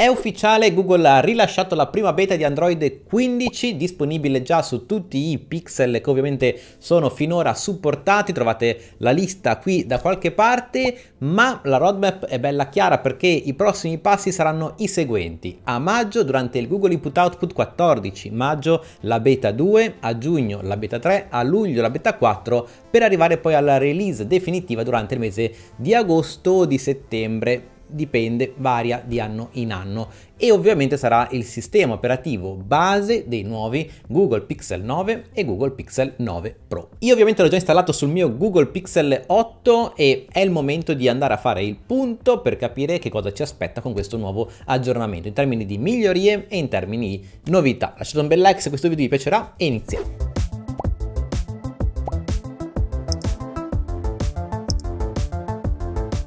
È ufficiale, Google ha rilasciato la prima beta di Android 15, disponibile già su tutti i pixel che ovviamente sono finora supportati, trovate la lista qui da qualche parte, ma la roadmap è bella chiara perché i prossimi passi saranno i seguenti. A maggio, durante il Google Input Output 14, maggio la beta 2, a giugno la beta 3, a luglio la beta 4, per arrivare poi alla release definitiva durante il mese di agosto o di settembre dipende, varia di anno in anno e ovviamente sarà il sistema operativo base dei nuovi Google Pixel 9 e Google Pixel 9 Pro. Io ovviamente l'ho già installato sul mio Google Pixel 8 e è il momento di andare a fare il punto per capire che cosa ci aspetta con questo nuovo aggiornamento in termini di migliorie e in termini di novità. Lasciate un bel like se questo video vi piacerà e iniziamo!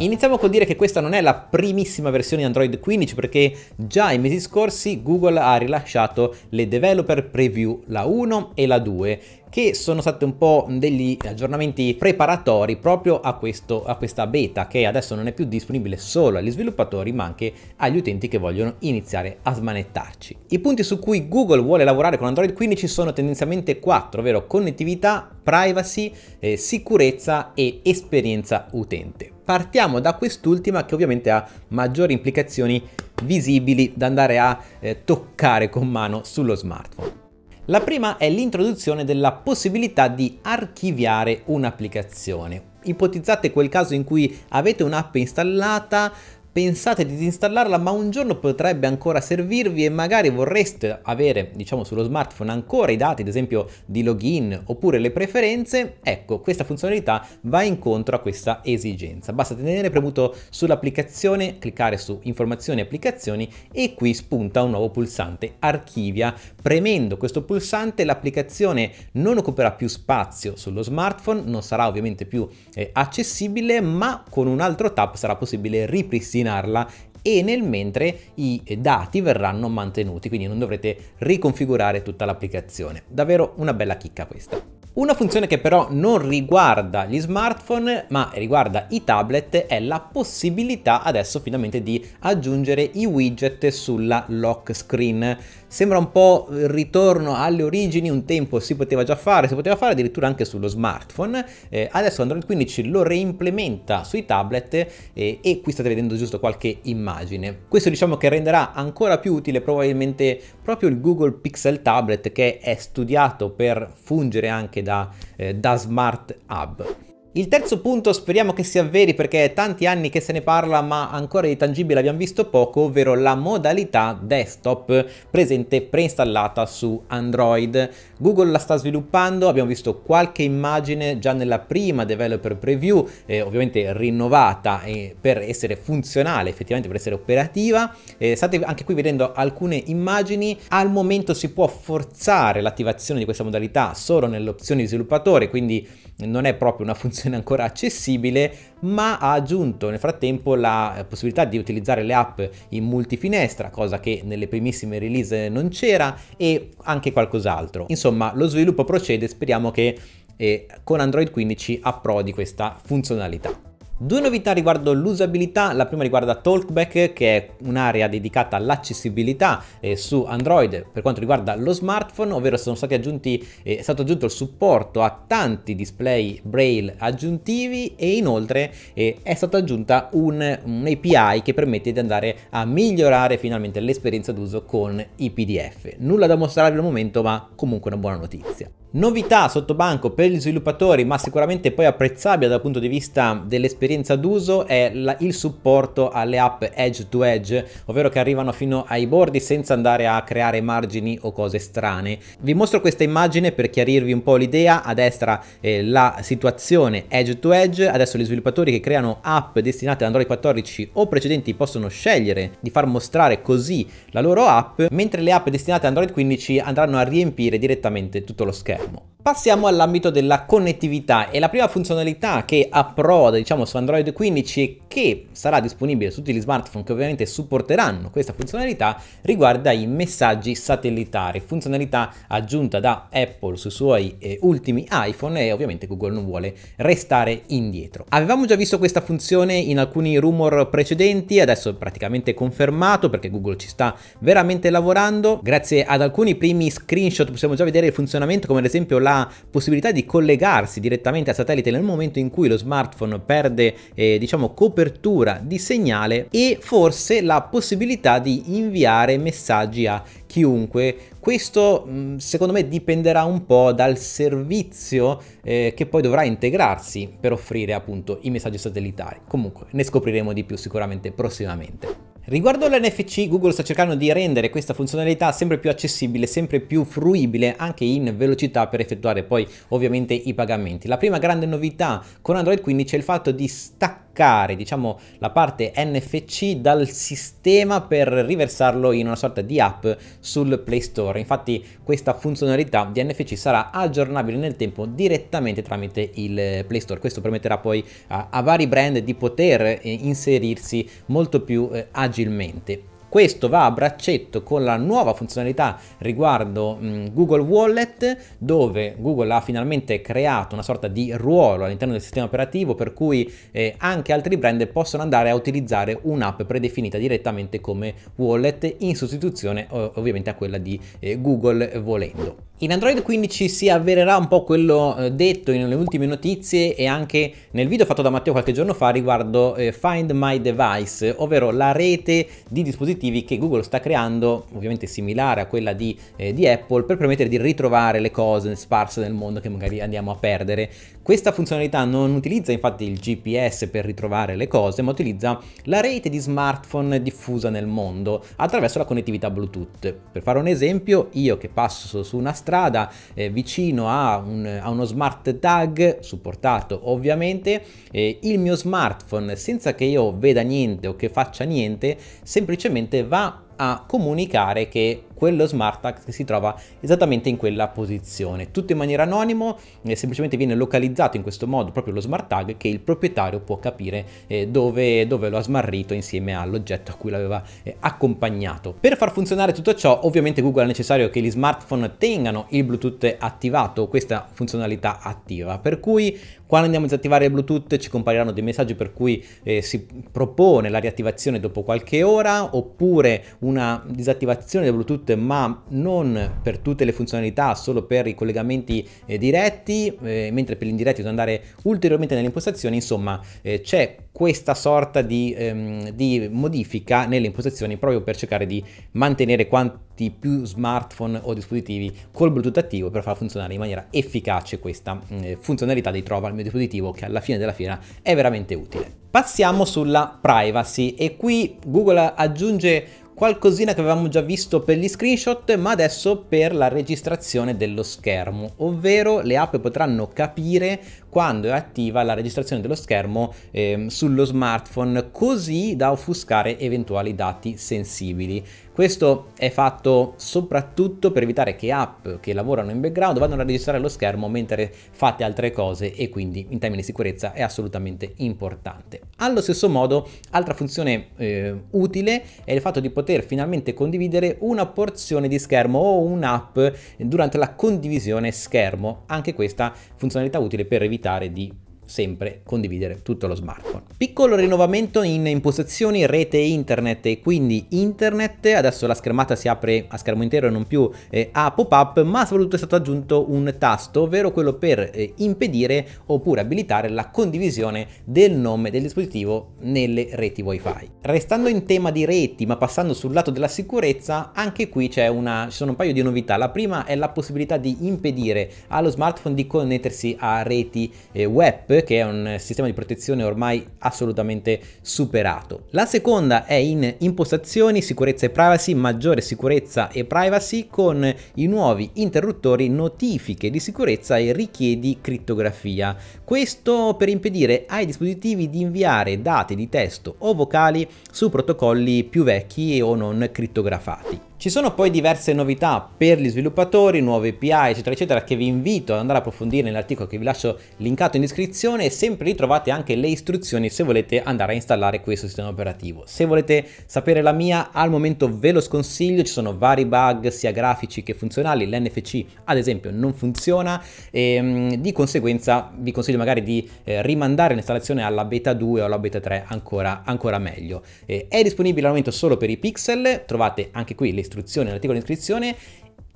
Iniziamo col dire che questa non è la primissima versione di Android 15 perché già i mesi scorsi Google ha rilasciato le developer preview la 1 e la 2 che sono state un po' degli aggiornamenti preparatori proprio a, questo, a questa beta che adesso non è più disponibile solo agli sviluppatori ma anche agli utenti che vogliono iniziare a smanettarci. I punti su cui Google vuole lavorare con Android 15 sono tendenzialmente quattro, ovvero connettività, privacy, eh, sicurezza e esperienza utente. Partiamo da quest'ultima che ovviamente ha maggiori implicazioni visibili da andare a eh, toccare con mano sullo smartphone. La prima è l'introduzione della possibilità di archiviare un'applicazione. Ipotizzate quel caso in cui avete un'app installata, pensate di disinstallarla ma un giorno potrebbe ancora servirvi e magari vorreste avere diciamo sullo smartphone ancora i dati ad esempio di login oppure le preferenze ecco questa funzionalità va incontro a questa esigenza basta tenere premuto sull'applicazione cliccare su informazioni e applicazioni e qui spunta un nuovo pulsante archivia premendo questo pulsante l'applicazione non occuperà più spazio sullo smartphone non sarà ovviamente più eh, accessibile ma con un altro tap sarà possibile ripristinare ripristinarla e nel mentre i dati verranno mantenuti, quindi non dovrete riconfigurare tutta l'applicazione. Davvero una bella chicca questa. Una funzione che però non riguarda gli smartphone ma riguarda i tablet è la possibilità adesso finalmente di aggiungere i widget sulla lock screen. Sembra un po' il ritorno alle origini, un tempo si poteva già fare, si poteva fare addirittura anche sullo smartphone, eh, adesso Android 15 lo reimplementa sui tablet eh, e qui state vedendo giusto qualche immagine. Questo diciamo che renderà ancora più utile probabilmente proprio il Google Pixel Tablet che è studiato per fungere anche anche da, eh, da Smart Hub. Il terzo punto speriamo che si avveri perché è tanti anni che se ne parla ma ancora di tangibile abbiamo visto poco, ovvero la modalità desktop presente preinstallata su Android. Google la sta sviluppando, abbiamo visto qualche immagine già nella prima developer preview, eh, ovviamente rinnovata eh, per essere funzionale, effettivamente per essere operativa. Eh, state anche qui vedendo alcune immagini, al momento si può forzare l'attivazione di questa modalità solo nelle opzioni sviluppatore, quindi non è proprio una funzione soluzione ancora accessibile, ma ha aggiunto nel frattempo la eh, possibilità di utilizzare le app in multifinestra, cosa che nelle primissime release non c'era, e anche qualcos'altro. Insomma, lo sviluppo procede, speriamo che eh, con Android 15 approdi questa funzionalità. Due novità riguardo l'usabilità, la prima riguarda Talkback che è un'area dedicata all'accessibilità eh, su Android per quanto riguarda lo smartphone, ovvero aggiunti, eh, è stato aggiunto il supporto a tanti display braille aggiuntivi e inoltre eh, è stata aggiunta un, un, API che permette di andare a migliorare finalmente l'esperienza d'uso con i PDF. Nulla da mostrarvi al momento ma comunque una buona notizia. Novità sottobanco per gli sviluppatori, ma sicuramente poi apprezzabile dal punto di vista dell'esperienza d'uso, è la, il supporto alle app edge to edge, ovvero che arrivano fino ai bordi senza andare a creare margini o cose strane. Vi mostro questa immagine per chiarirvi un po' l'idea, a destra eh, la situazione edge to edge, adesso gli sviluppatori che creano app destinate ad Android 14 o precedenti possono scegliere di far mostrare così la loro app, mentre le app destinate ad Android 15 andranno a riempire direttamente tutto lo schermo. イフも Passiamo all'ambito della connettività e la prima funzionalità che approda diciamo, su Android 15 e che sarà disponibile su tutti gli smartphone che ovviamente supporteranno questa funzionalità riguarda i messaggi satellitari, funzionalità aggiunta da Apple sui suoi eh, ultimi iPhone e ovviamente Google non vuole restare indietro. Avevamo già visto questa funzione in alcuni rumor precedenti, adesso è praticamente confermato perché Google ci sta veramente lavorando, grazie ad alcuni primi screenshot possiamo già vedere il funzionamento come ad esempio la la possibilità di collegarsi direttamente al satellite nel momento in cui lo smartphone perde eh, diciamo copertura di segnale e forse la possibilità di inviare messaggi a chiunque. Questo mm, secondo me dipenderà un po' dal servizio eh, che poi dovrà integrarsi per offrire appunto i messaggi satellitari. Comunque ne scopriremo di più sicuramente prossimamente. Riguardo l'NFC, Google sta cercando di rendere questa funzionalità sempre più accessibile, sempre più fruibile anche in velocità per effettuare poi ovviamente i pagamenti. La prima grande novità con Android 15 è il fatto di staccare staccare diciamo la parte NFC dal sistema per riversarlo in una sorta di app sul Play Store. Infatti questa funzionalità di NFC sarà aggiornabile nel tempo direttamente tramite il Play Store. Questo permetterà poi a, a vari brand di poter eh, inserirsi molto più eh, agilmente. Questo va a braccetto con la nuova funzionalità riguardo mh, mm, Google Wallet, dove Google ha finalmente creato una sorta di ruolo all'interno del sistema operativo per cui eh, anche altri brand possono andare a utilizzare un'app predefinita direttamente come wallet in sostituzione eh, ovviamente a quella di eh, Google volendo. In Android 15 si avvererà un po' quello eh, detto nelle ultime notizie e anche nel video fatto da Matteo qualche giorno fa riguardo eh, Find My Device, ovvero la rete di dispositivi che Google sta creando, ovviamente similare a quella di, eh, di Apple, per permettere di ritrovare le cose sparse nel mondo che magari andiamo a perdere. Questa funzionalità non utilizza infatti il GPS per ritrovare le cose, ma utilizza la rete di smartphone diffusa nel mondo attraverso la connettività Bluetooth. Per fare un esempio, io che passo su una strada eh, vicino a, un, a, uno smart tag, supportato ovviamente, eh, il mio smartphone senza che io veda niente o che faccia niente, semplicemente va a comunicare che quello smart tag che si trova esattamente in quella posizione. Tutto in maniera anonimo, eh, semplicemente viene localizzato in questo modo proprio lo smart tag che il proprietario può capire eh, dove, dove, lo ha smarrito insieme all'oggetto a cui l'aveva eh, accompagnato. Per far funzionare tutto ciò ovviamente Google è necessario che gli smartphone tengano il Bluetooth attivato, questa funzionalità attiva, per cui quando andiamo a disattivare il Bluetooth ci compariranno dei messaggi per cui eh, si propone la riattivazione dopo qualche ora oppure una disattivazione del Bluetooth ma non per tutte le funzionalità, solo per i collegamenti eh, diretti, eh, mentre per gli indiretti bisogna andare ulteriormente nelle impostazioni, insomma eh, c'è questa sorta di, ehm, di modifica nelle impostazioni proprio per cercare di mantenere quanti più smartphone o dispositivi col Bluetooth attivo per far funzionare in maniera efficace questa mm, eh, funzionalità di trova al mio dispositivo che alla fine della fiera è veramente utile. Passiamo sulla privacy e qui Google aggiunge qualcosina che avevamo già visto per gli screenshot ma adesso per la registrazione dello schermo, ovvero le app potranno capire quando è attiva la registrazione dello schermo eh, sullo smartphone così da offuscare eventuali dati sensibili. Questo è fatto soprattutto per evitare che app che lavorano in background vadano a registrare lo schermo mentre fate altre cose e quindi in termini di sicurezza è assolutamente importante. Allo stesso modo, altra funzione eh, utile è il fatto di poter finalmente condividere una porzione di schermo o un'app durante la condivisione schermo. Anche questa funzionalità utile per evitare evitare di sempre condividere tutto lo smartphone. Piccolo rinnovamento in impostazioni rete internet e quindi internet, adesso la schermata si apre a schermo intero e non più eh, a pop-up, ma soprattutto è stato aggiunto un tasto, ovvero quello per eh, impedire oppure abilitare la condivisione del nome del dispositivo nelle reti wifi. Restando in tema di reti, ma passando sul lato della sicurezza, anche qui c'è una, ci sono un paio di novità. La prima è la possibilità di impedire allo smartphone di connettersi a reti eh, web che è un sistema di protezione ormai assolutamente superato. La seconda è in impostazioni, sicurezza e privacy, maggiore sicurezza e privacy con i nuovi interruttori, notifiche di sicurezza e richiedi crittografia. Questo per impedire ai dispositivi di inviare dati di testo o vocali su protocolli più vecchi o non crittografati. Ci sono poi diverse novità per gli sviluppatori, nuove API eccetera eccetera che vi invito ad andare a approfondire nell'articolo che vi lascio linkato in descrizione e sempre lì trovate anche le istruzioni se volete andare a installare questo sistema operativo. Se volete sapere la mia al momento ve lo sconsiglio, ci sono vari bug sia grafici che funzionali, l'NFC ad esempio non funziona e ehm, di conseguenza vi consiglio magari di eh, rimandare l'installazione alla beta 2 o alla beta 3 ancora, ancora meglio. Eh, è disponibile al momento solo per i pixel, trovate anche qui le istruzioni istruzione, l'articolo di iscrizione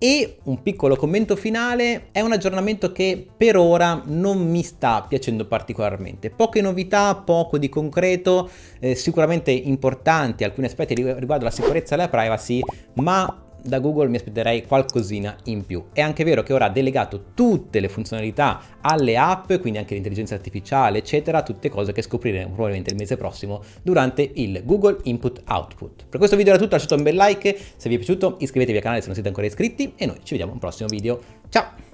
e un piccolo commento finale, è un aggiornamento che per ora non mi sta piacendo particolarmente. Poche novità, poco di concreto, eh, sicuramente importanti alcuni aspetti riguardo la sicurezza e la privacy, ma da Google mi aspetterei qualcosina in più. È anche vero che ora ha delegato tutte le funzionalità alle app, quindi anche l'intelligenza artificiale, eccetera, tutte cose che scopriremo probabilmente il mese prossimo durante il Google Input Output. Per questo video era tutto, lasciate un bel like, se vi è piaciuto iscrivetevi al canale se non siete ancora iscritti e noi ci vediamo in un prossimo video. Ciao!